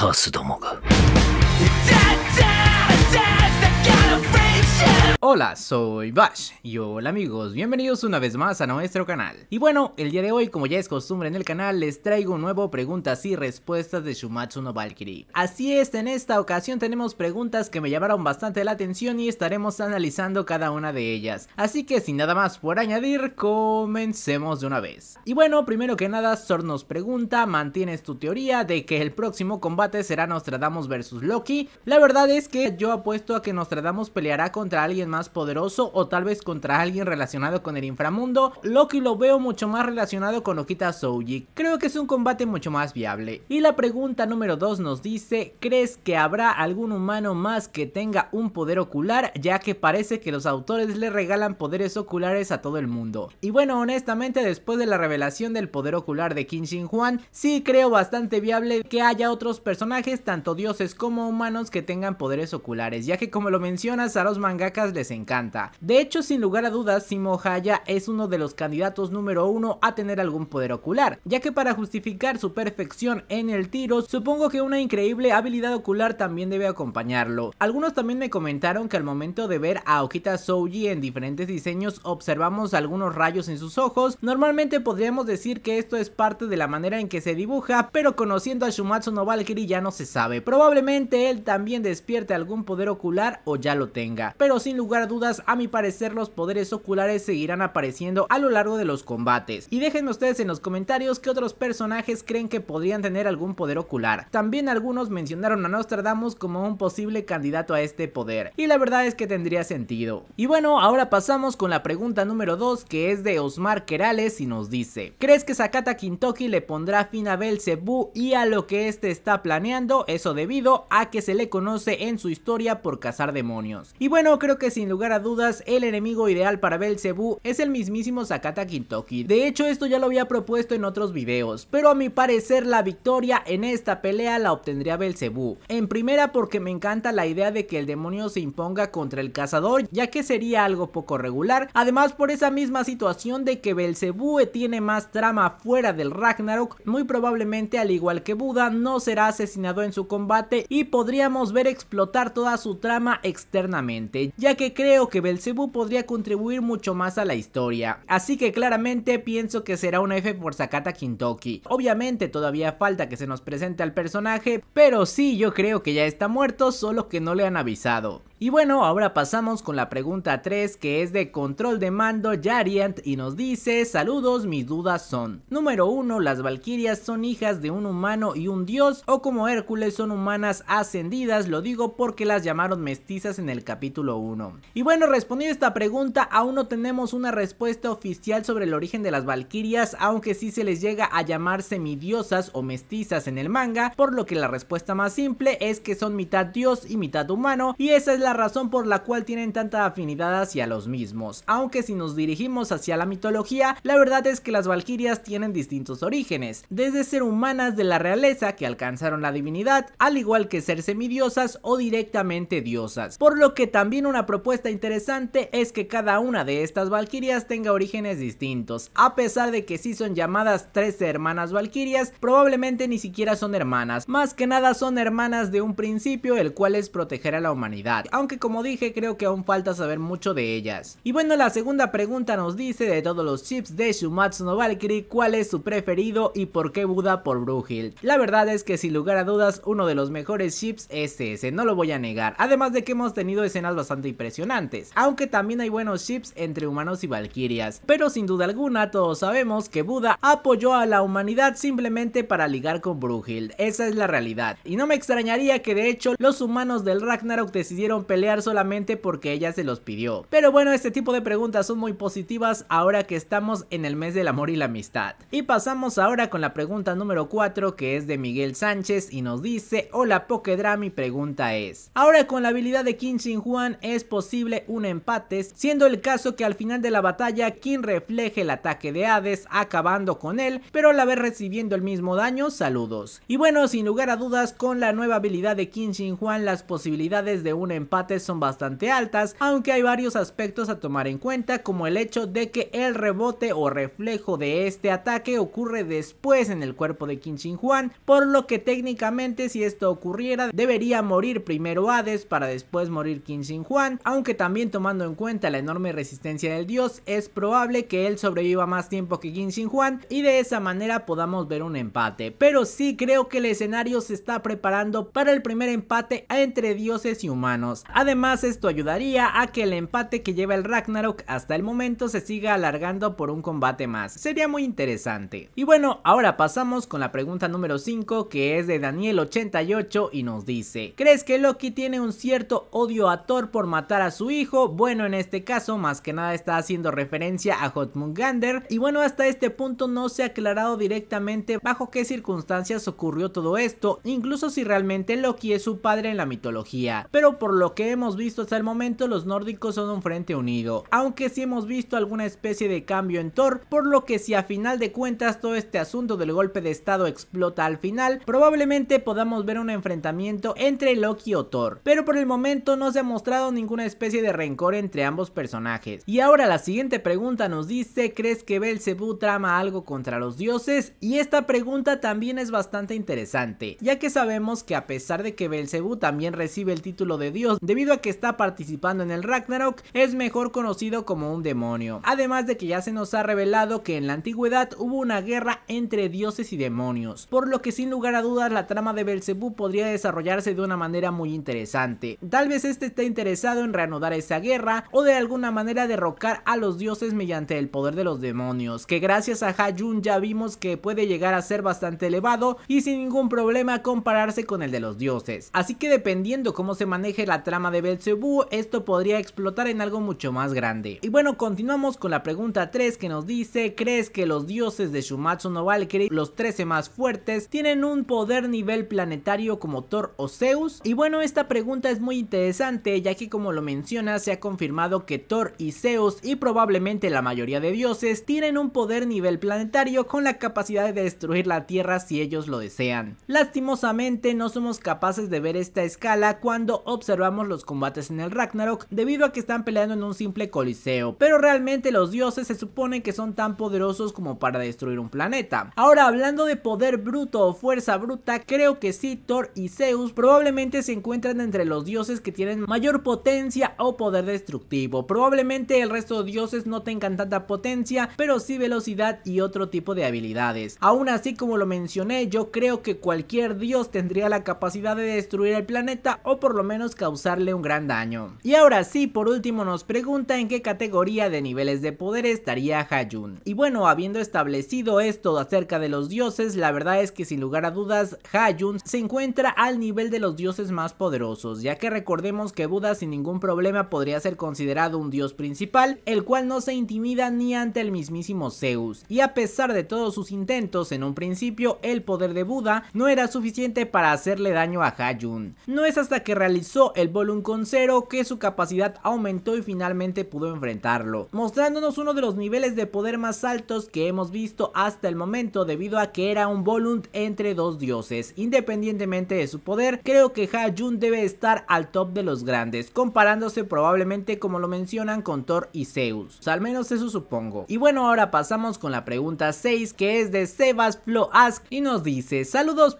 カースどもが。Hola, soy Bash y hola amigos, bienvenidos una vez más a nuestro canal. Y bueno, el día de hoy, como ya es costumbre en el canal, les traigo un nuevo preguntas y respuestas de Shumatsu no Valkyrie. Así es, en esta ocasión tenemos preguntas que me llamaron bastante la atención y estaremos analizando cada una de ellas. Así que sin nada más por añadir, comencemos de una vez. Y bueno, primero que nada, Sor nos pregunta, ¿mantienes tu teoría de que el próximo combate será Nostradamus versus Loki? La verdad es que yo apuesto a que Nostradamus peleará contra alguien más poderoso o tal vez contra alguien relacionado con el inframundo, lo que lo veo mucho más relacionado con Okita Souji. Creo que es un combate mucho más viable. Y la pregunta número 2 nos dice, ¿crees que habrá algún humano más que tenga un poder ocular? Ya que parece que los autores le regalan poderes oculares a todo el mundo. Y bueno, honestamente después de la revelación del poder ocular de Kinshin Shin si sí creo bastante viable que haya otros personajes, tanto dioses como humanos, que tengan poderes oculares, ya que como lo mencionas, a los mangakas encanta. De hecho, sin lugar a dudas, Simo Haya es uno de los candidatos número uno a tener algún poder ocular, ya que para justificar su perfección en el tiro, supongo que una increíble habilidad ocular también debe acompañarlo. Algunos también me comentaron que al momento de ver a Okita Souji en diferentes diseños observamos algunos rayos en sus ojos, normalmente podríamos decir que esto es parte de la manera en que se dibuja, pero conociendo a Shumatsu no Valkyrie ya no se sabe, probablemente él también despierte algún poder ocular o ya lo tenga, pero sin lugar dudas, a mi parecer los poderes oculares seguirán apareciendo a lo largo de los combates. Y déjenme ustedes en los comentarios que otros personajes creen que podrían tener algún poder ocular. También algunos mencionaron a Nostradamus como un posible candidato a este poder. Y la verdad es que tendría sentido. Y bueno, ahora pasamos con la pregunta número 2 que es de Osmar Querales y nos dice ¿Crees que Sakata Kintoki le pondrá fin a Belzebú y a lo que este está planeando? Eso debido a que se le conoce en su historia por cazar demonios. Y bueno, creo que si sin lugar a dudas el enemigo ideal para Belcebú es el mismísimo Sakata Kintoki. De hecho esto ya lo había propuesto en otros videos, pero a mi parecer la victoria en esta pelea la obtendría Belcebú. En primera porque me encanta la idea de que el demonio se imponga contra el cazador ya que sería algo poco regular, además por esa misma situación de que Belcebú tiene más trama fuera del Ragnarok, muy probablemente al igual que Buda no será asesinado en su combate y podríamos ver explotar toda su trama externamente, ya que creo que Belcebú podría contribuir mucho más a la historia, así que claramente pienso que será una F por Sakata Kintoki. Obviamente todavía falta que se nos presente al personaje, pero sí yo creo que ya está muerto, solo que no le han avisado. Y bueno, ahora pasamos con la pregunta 3 que es de control de mando Yariant y nos dice, saludos, mis dudas son. Número 1, las Valquirias son hijas de un humano y un dios o como Hércules son humanas ascendidas, lo digo porque las llamaron mestizas en el capítulo 1. Y bueno, respondiendo a esta pregunta, aún no tenemos una respuesta oficial sobre el origen de las Valquirias, aunque sí se les llega a llamar semidiosas o mestizas en el manga, por lo que la respuesta más simple es que son mitad dios y mitad humano y esa es la razón por la cual tienen tanta afinidad hacia los mismos, aunque si nos dirigimos hacia la mitología, la verdad es que las valquirias tienen distintos orígenes, desde ser humanas de la realeza que alcanzaron la divinidad, al igual que ser semidiosas o directamente diosas, por lo que también una propuesta interesante es que cada una de estas valquirias tenga orígenes distintos, a pesar de que sí son llamadas 13 hermanas valquirias, probablemente ni siquiera son hermanas, más que nada son hermanas de un principio el cual es proteger a la humanidad, aunque como dije creo que aún falta saber mucho de ellas. Y bueno, la segunda pregunta nos dice de todos los chips de Shumatsu no Valkyrie, ¿cuál es su preferido y por qué Buda por Brughild. La verdad es que sin lugar a dudas uno de los mejores chips es ese, no lo voy a negar, además de que hemos tenido escenas bastante impresionantes, aunque también hay buenos chips entre humanos y Valkyrias... pero sin duda alguna todos sabemos que Buda apoyó a la humanidad simplemente para ligar con Brugil... esa es la realidad, y no me extrañaría que de hecho los humanos del Ragnarok decidieron pelear solamente porque ella se los pidió. Pero bueno, este tipo de preguntas son muy positivas ahora que estamos en el mes del amor y la amistad. Y pasamos ahora con la pregunta número 4 que es de Miguel Sánchez y nos dice, hola Pokedra, mi pregunta es, ahora con la habilidad de Kim Shin Juan es posible un empate, siendo el caso que al final de la batalla Kim refleje el ataque de Hades acabando con él, pero a la vez recibiendo el mismo daño, saludos. Y bueno, sin lugar a dudas, con la nueva habilidad de Kim Shin Juan las posibilidades de un empate son bastante altas, aunque hay varios aspectos a tomar en cuenta como el hecho de que el rebote o reflejo de este ataque ocurre después en el cuerpo de Qin Juan, por lo que técnicamente si esto ocurriera debería morir primero Hades para después morir Qin Juan, aunque también tomando en cuenta la enorme resistencia del dios es probable que él sobreviva más tiempo que Qin Juan y de esa manera podamos ver un empate, pero sí creo que el escenario se está preparando para el primer empate entre dioses y humanos, Además esto ayudaría a que el empate que lleva el Ragnarok hasta el momento se siga alargando por un combate más, sería muy interesante. Y bueno, ahora pasamos con la pregunta número 5 que es de Daniel88 y nos dice, ¿crees que Loki tiene un cierto odio a Thor por matar a su hijo? Bueno, en este caso más que nada está haciendo referencia a Gander. y bueno, hasta este punto no se ha aclarado directamente bajo qué circunstancias ocurrió todo esto, incluso si realmente Loki es su padre en la mitología, pero por lo que hemos visto hasta el momento, los nórdicos son un frente unido, aunque sí hemos visto alguna especie de cambio en Thor, por lo que si a final de cuentas todo este asunto del golpe de estado explota al final, probablemente podamos ver un enfrentamiento entre Loki o Thor, pero por el momento no se ha mostrado ninguna especie de rencor entre ambos personajes. Y ahora la siguiente pregunta nos dice, ¿crees que Belzebú trama algo contra los dioses? Y esta pregunta también es bastante interesante, ya que sabemos que a pesar de que Belzebú también recibe el título de dios debido a que está participando en el Ragnarok, es mejor conocido como un demonio. Además de que ya se nos ha revelado que en la antigüedad hubo una guerra entre dioses y demonios, por lo que sin lugar a dudas la trama de Belzebú podría desarrollarse de una manera muy interesante. Tal vez este esté interesado en reanudar esa guerra o de alguna manera derrocar a los dioses mediante el poder de los demonios, que gracias a Hayun ya vimos que puede llegar a ser bastante elevado y sin ningún problema compararse con el de los dioses. Así que dependiendo cómo se maneje la trama trama de Belzebú, esto podría explotar en algo mucho más grande. Y bueno, continuamos con la pregunta 3 que nos dice, ¿crees que los dioses de Shumatsu no Valkyrie, los 13 más fuertes, tienen un poder nivel planetario como Thor o Zeus? Y bueno, esta pregunta es muy interesante ya que como lo menciona se ha confirmado que Thor y Zeus y probablemente la mayoría de dioses tienen un poder nivel planetario con la capacidad de destruir la Tierra si ellos lo desean. Lastimosamente no somos capaces de ver esta escala cuando observamos los combates en el Ragnarok debido a que están peleando en un simple coliseo, pero realmente los dioses se supone que son tan poderosos como para destruir un planeta. Ahora hablando de poder bruto o fuerza bruta, creo que sí Thor y Zeus probablemente se encuentran entre los dioses que tienen mayor potencia o poder destructivo, probablemente el resto de dioses no tengan tanta potencia, pero sí velocidad y otro tipo de habilidades. Aún así como lo mencioné, yo creo que cualquier dios tendría la capacidad de destruir el planeta o por lo menos causar darle un gran daño. Y ahora sí, por último nos pregunta en qué categoría de niveles de poder estaría Hayun. Y bueno, habiendo establecido esto acerca de los dioses, la verdad es que sin lugar a dudas, Hayun se encuentra al nivel de los dioses más poderosos, ya que recordemos que Buda sin ningún problema podría ser considerado un dios principal, el cual no se intimida ni ante el mismísimo Zeus. Y a pesar de todos sus intentos, en un principio el poder de Buda no era suficiente para hacerle daño a Hayun. No es hasta que realizó el Volunt con cero que su capacidad aumentó y finalmente pudo enfrentarlo, mostrándonos uno de los niveles de poder más altos que hemos visto hasta el momento debido a que era un Volunt entre dos dioses. Independientemente de su poder, creo que Ha Jun debe estar al top de los grandes, comparándose probablemente como lo mencionan con Thor y Zeus, al menos eso supongo. Y bueno, ahora pasamos con la pregunta 6 que es de Sebas Flo Ask y nos dice, saludos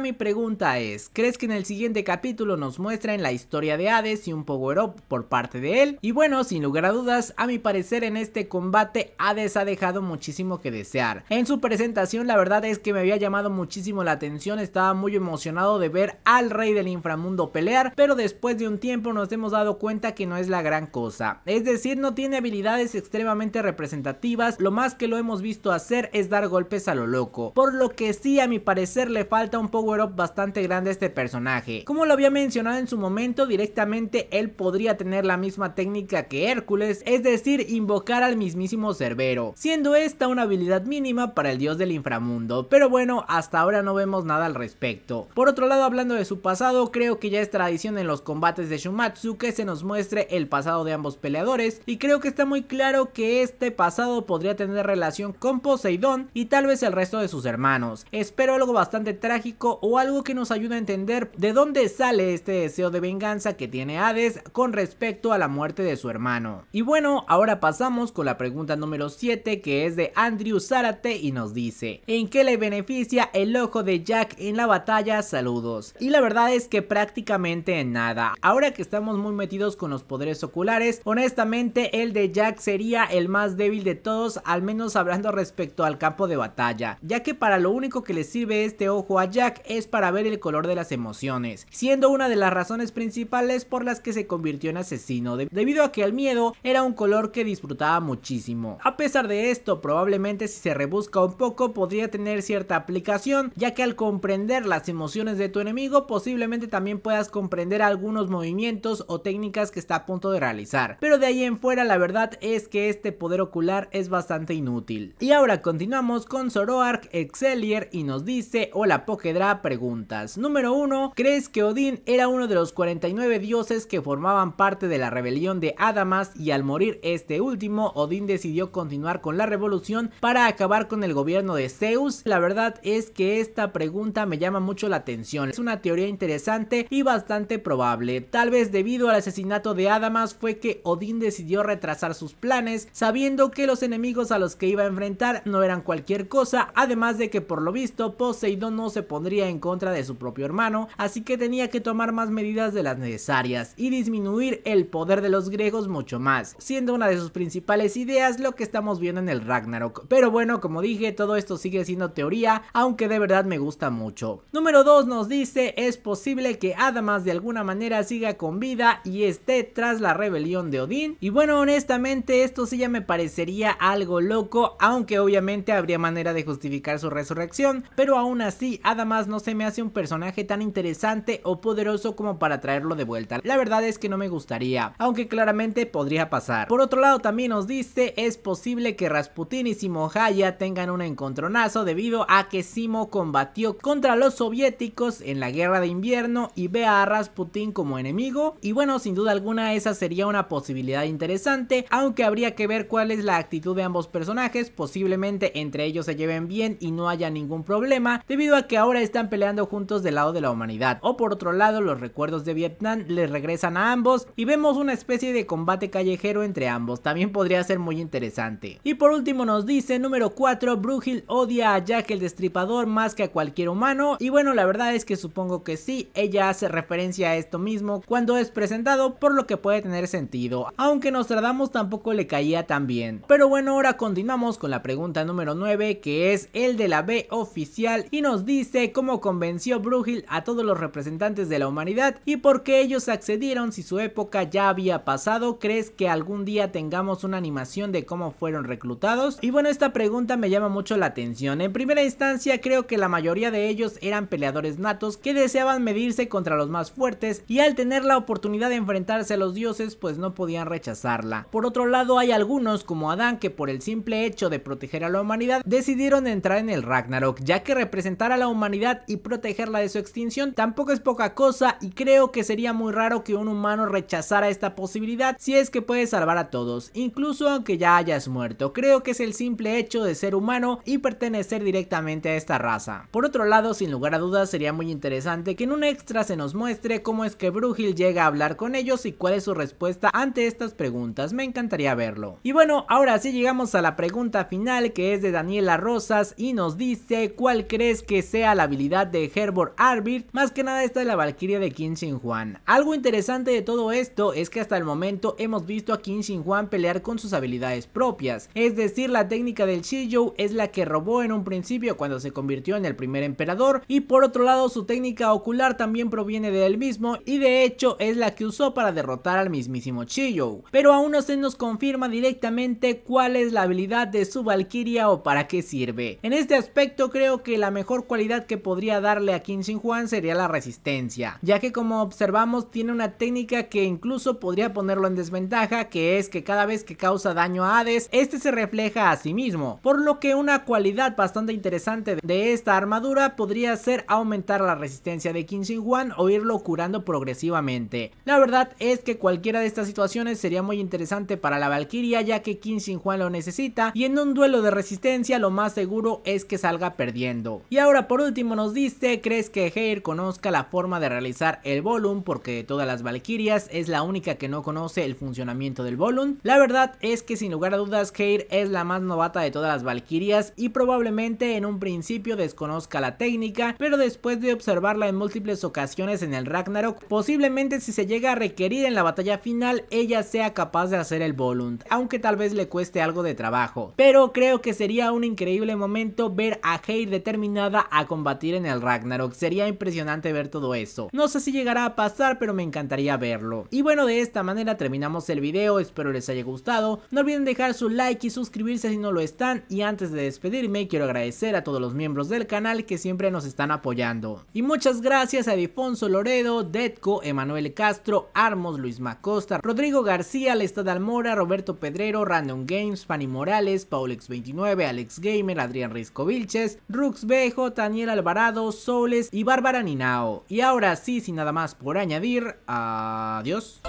mi pregunta es, ¿crees que en el siguiente capítulo nos en la historia de Hades y un power up por parte de él. Y bueno, sin lugar a dudas, a mi parecer en este combate Hades ha dejado muchísimo que desear. En su presentación la verdad es que me había llamado muchísimo la atención, estaba muy emocionado de ver al rey del inframundo pelear, pero después de un tiempo nos hemos dado cuenta que no es la gran cosa. Es decir, no tiene habilidades extremadamente representativas, lo más que lo hemos visto hacer es dar golpes a lo loco. Por lo que sí, a mi parecer le falta un power up bastante grande a este personaje. Como lo había mencionado en su momento, directamente él podría tener la misma técnica que Hércules, es decir, invocar al mismísimo Cerbero, siendo esta una habilidad mínima para el dios del inframundo, pero bueno, hasta ahora no vemos nada al respecto. Por otro lado, hablando de su pasado, creo que ya es tradición en los combates de Shumatsu que se nos muestre el pasado de ambos peleadores, y creo que está muy claro que este pasado podría tener relación con Poseidón y tal vez el resto de sus hermanos. Espero algo bastante trágico o algo que nos ayude a entender de dónde sale este deseo de venganza que tiene Hades con respecto a la muerte de su hermano. Y bueno, ahora pasamos con la pregunta número 7 que es de Andrew Zárate y nos dice ¿En qué le beneficia el ojo de Jack en la batalla? Saludos. Y la verdad es que prácticamente en nada. Ahora que estamos muy metidos con los poderes oculares, honestamente el de Jack sería el más débil de todos al menos hablando respecto al campo de batalla, ya que para lo único que le sirve este ojo a Jack es para ver el color de las emociones, siendo una de las razones principales por las que se convirtió en asesino, debido a que el miedo era un color que disfrutaba muchísimo. A pesar de esto, probablemente si se rebusca un poco podría tener cierta aplicación, ya que al comprender las emociones de tu enemigo posiblemente también puedas comprender algunos movimientos o técnicas que está a punto de realizar. Pero de ahí en fuera la verdad es que este poder ocular es bastante inútil. Y ahora continuamos con Zoroark Exelier y nos dice, hola Pokedra, preguntas. Número 1, ¿crees que Odín era uno de los 49 dioses que formaban parte de la rebelión de Adamas y al morir este último, Odín decidió continuar con la revolución para acabar con el gobierno de Zeus. La verdad es que esta pregunta me llama mucho la atención, es una teoría interesante y bastante probable. Tal vez debido al asesinato de Adamas fue que Odín decidió retrasar sus planes, sabiendo que los enemigos a los que iba a enfrentar no eran cualquier cosa, además de que por lo visto Poseidón no se pondría en contra de su propio hermano, así que tenía que tomar más medidas de las necesarias y disminuir el poder de los griegos mucho más, siendo una de sus principales ideas lo que estamos viendo en el Ragnarok. Pero bueno, como dije, todo esto sigue siendo teoría, aunque de verdad me gusta mucho. Número 2 nos dice, es posible que Adamas de alguna manera siga con vida y esté tras la rebelión de Odín. Y bueno, honestamente esto sí ya me parecería algo loco, aunque obviamente habría manera de justificar su resurrección, pero aún así Adamas no se me hace un personaje tan interesante o poderoso como para traerlo de vuelta. La verdad es que no me gustaría, aunque claramente podría pasar. Por otro lado también nos dice, es posible que Rasputin y Simo Haya tengan un encontronazo debido a que Simo combatió contra los soviéticos en la guerra de invierno y ve a Rasputin como enemigo. Y bueno, sin duda alguna esa sería una posibilidad interesante, aunque habría que ver cuál es la actitud de ambos personajes, posiblemente entre ellos se lleven bien y no haya ningún problema, debido a que ahora están peleando juntos del lado de la humanidad. O por otro lado, los recuerdos de Vietnam le regresan a ambos y vemos una especie de combate callejero entre ambos, también podría ser muy interesante. Y por último nos dice, número 4, Brugil odia a Jack el Destripador más que a cualquier humano y bueno la verdad es que supongo que sí, ella hace referencia a esto mismo cuando es presentado por lo que puede tener sentido, aunque nos Nostradamus tampoco le caía tan bien. Pero bueno ahora continuamos con la pregunta número 9 que es el de la B oficial y nos dice cómo convenció Brugil a todos los representantes de la humanidad y por qué ellos accedieron si su época ya había pasado? ¿Crees que algún día tengamos una animación de cómo fueron reclutados? Y bueno, esta pregunta me llama mucho la atención. En primera instancia, creo que la mayoría de ellos eran peleadores natos que deseaban medirse contra los más fuertes y al tener la oportunidad de enfrentarse a los dioses, pues no podían rechazarla. Por otro lado, hay algunos como Adán que por el simple hecho de proteger a la humanidad decidieron entrar en el Ragnarok, ya que representar a la humanidad y protegerla de su extinción tampoco es poca cosa y creo que sería muy raro que un humano rechazara esta posibilidad si es que puede salvar a todos, incluso aunque ya hayas muerto. Creo que es el simple hecho de ser humano y pertenecer directamente a esta raza. Por otro lado, sin lugar a dudas, sería muy interesante que en un extra se nos muestre cómo es que Brugil llega a hablar con ellos y cuál es su respuesta ante estas preguntas. Me encantaría verlo. Y bueno, ahora sí llegamos a la pregunta final que es de Daniela Rosas y nos dice cuál crees que sea la habilidad de Herbor Arbit. Más que nada esta de la Valquiria de Kim Juan. Algo interesante de todo esto es que hasta el momento hemos visto a Kim Shin pelear con sus habilidades propias, es decir, la técnica del Shijou es la que robó en un principio cuando se convirtió en el primer emperador y por otro lado su técnica ocular también proviene de él mismo y de hecho es la que usó para derrotar al mismísimo Shijou pero aún no se nos confirma directamente cuál es la habilidad de su Valkyria o para qué sirve. En este aspecto creo que la mejor cualidad que podría darle a Kim Shin sería la resistencia, ya que como observamos Vamos tiene una técnica que incluso podría ponerlo en desventaja, que es que cada vez que causa daño a Hades, este se refleja a sí mismo, por lo que una cualidad bastante interesante de esta armadura podría ser aumentar la resistencia de Juan o irlo curando progresivamente. La verdad es que cualquiera de estas situaciones sería muy interesante para la Valkyria ya que Juan lo necesita y en un duelo de resistencia lo más seguro es que salga perdiendo. Y ahora por último nos dice, ¿crees que Heir conozca la forma de realizar el volumen? porque de todas las Valkyrias es la única que no conoce el funcionamiento del Volunt La verdad es que sin lugar a dudas Heir es la más novata de todas las Valkyrias y probablemente en un principio desconozca la técnica, pero después de observarla en múltiples ocasiones en el Ragnarok, posiblemente si se llega a requerir en la batalla final ella sea capaz de hacer el Volund, aunque tal vez le cueste algo de trabajo. Pero creo que sería un increíble momento ver a Heir determinada a combatir en el Ragnarok, sería impresionante ver todo eso. No sé si llegará a pasar pero me encantaría verlo. Y bueno, de esta manera terminamos el video, espero les haya gustado. No olviden dejar su like y suscribirse si no lo están. Y antes de despedirme, quiero agradecer a todos los miembros del canal que siempre nos están apoyando. Y muchas gracias a Difonso Loredo, Detco, Emanuel Castro, Armos, Luis Macosta, Rodrigo García, Lestad Almora, Roberto Pedrero, Random Games, Fanny Morales, Paulex29, Alex Gamer, Adrián Risco Vilches, Rux Bejo Daniel Alvarado, Soles y Bárbara Ninao. Y ahora sí, sin nada más por ahí añadir a Dios.